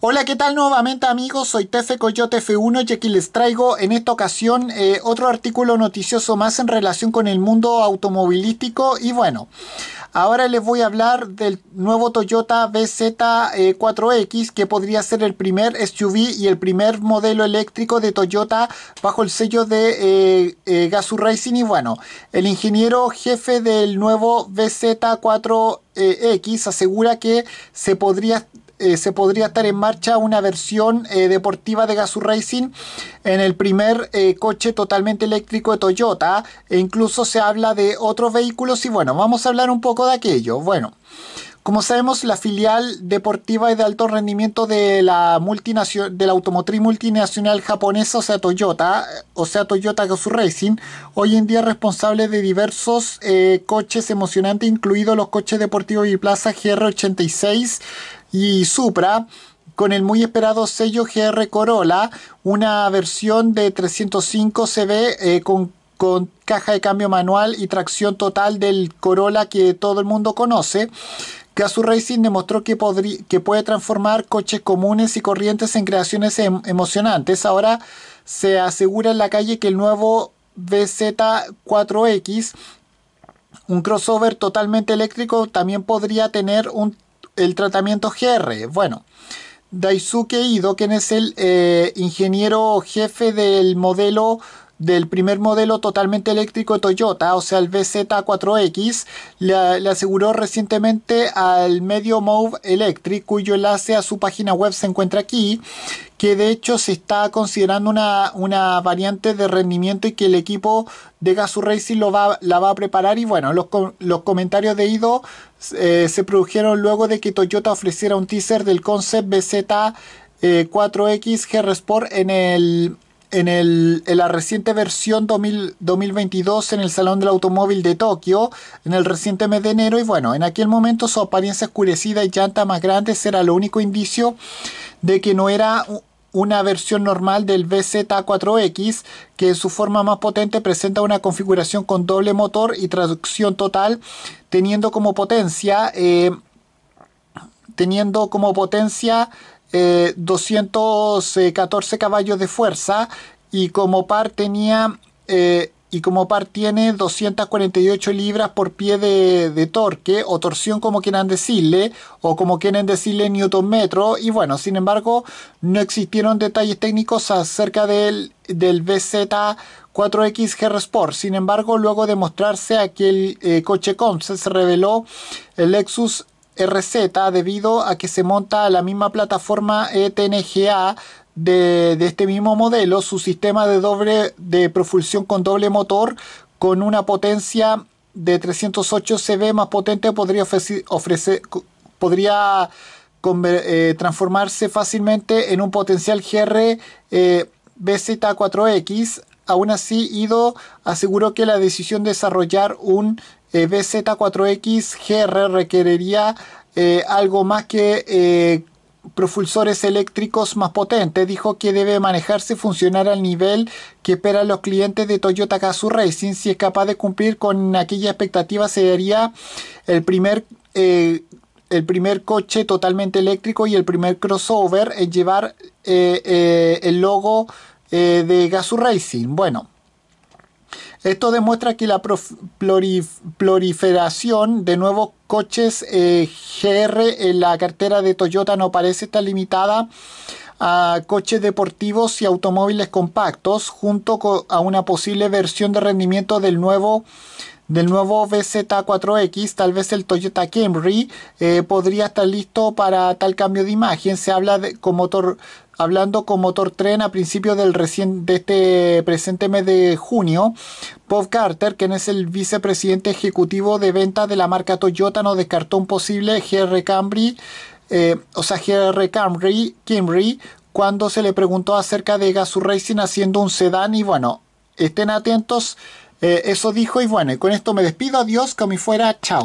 Hola, ¿qué tal nuevamente amigos? Soy Tefe Coyote F1 y aquí les traigo en esta ocasión eh, otro artículo noticioso más en relación con el mundo automovilístico y bueno, ahora les voy a hablar del nuevo Toyota BZ4X que podría ser el primer SUV y el primer modelo eléctrico de Toyota bajo el sello de eh, eh Racing y bueno, el ingeniero jefe del nuevo BZ4X eh, asegura que se podría eh, se podría estar en marcha una versión eh, deportiva de Gazoo Racing en el primer eh, coche totalmente eléctrico de Toyota. E incluso se habla de otros vehículos y bueno, vamos a hablar un poco de aquello. Bueno. Como sabemos, la filial deportiva y de alto rendimiento de la, de automotriz multinacional japonesa, o sea Toyota, o sea Toyota Gazoo Racing, hoy en día es responsable de diversos eh, coches emocionantes, incluidos los coches deportivos Biplaza GR86 y Supra con el muy esperado sello GR Corolla, una versión de 305 CB eh, con, con, caja de cambio manual y tracción total del Corolla que todo el mundo conoce su Racing demostró que, que, puede transformar coches comunes y corrientes en creaciones em, emocionantes. Ahora se asegura en la calle que el nuevo BZ4X, un crossover totalmente eléctrico, también podría tener el tratamiento GR. Bueno, Daisuke Ido, quien es el eh, ingeniero jefe del modelo del primer modelo totalmente eléctrico de Toyota, o sea el BZ4X, le, aseguró recientemente al medio Move Electric, cuyo enlace a su página web se encuentra aquí, que de hecho se está considerando una, una variante de rendimiento y que el equipo de Gazoo Racing lo la va a preparar. Y bueno, los, los comentarios de Ido eh, se produjeron luego de que Toyota ofreciera un teaser del concept BZ4X eh, GR Sport en el en, el, la reciente versión 2022 en el Salón del Automóvil de Tokio en el reciente mes de enero y bueno, en aquel momento su apariencia oscurecida y llanta más grande era lo único indicio de que no era una versión normal del BZ4X que en su forma más potente presenta una configuración con doble motor y traducción total teniendo como potencia eh, teniendo como potencia 214 eh, eh, caballos de fuerza y como par tenía eh, y como tiene 248 libras por pie de, torque o torsión como quieran decirle o como quieren decirle newton metro y bueno sin embargo no existieron detalles técnicos acerca del, del BZ 4X GR Sport. Sin embargo, luego de mostrarse aquel eh, coche Concept, se reveló el Lexus RZ debido a que se monta a la misma plataforma ETNGA de, este mismo modelo, su sistema de, doble, de propulsión con doble motor con una potencia de 308 CV más potente podría, ofrecer, podría eh, transformarse fácilmente en un potencial GR eh, BZ4X. Aún así, IDO aseguró que la decisión de desarrollar un eh, BZ4X GR requeriría algo más que propulsores eléctricos más potentes. Dijo que debe manejarse y funcionar al nivel que esperan los clientes de Toyota Gazoo Racing. Si es capaz de cumplir con aquella expectativa, sería el primer... Eh, el primer coche totalmente eléctrico y el primer crossover en llevar eh, eh, el logo de Gazoo Racing. Bueno, esto demuestra que la proliferación de nuevos coches eh, GR en la cartera de Toyota no parece estar limitada a coches deportivos y automóviles compactos, junto a una posible versión de rendimiento del nuevo del nuevo BZ4X, tal vez el Toyota Camry eh, podría estar listo para tal cambio de imagen. Se habla de, con motor, hablando con motor tren a principios del de este presente mes de junio. Bob Carter, quien es el vicepresidente ejecutivo de ventas de la marca Toyota, no descartó un posible GR Camry. Eh, o sea, GR Camry, Camry, cuando se le preguntó acerca de Gazoo Racing haciendo un sedán y bueno, estén atentos eh, eso dijo y bueno, con esto me despido. Adiós, como fuera. Chao.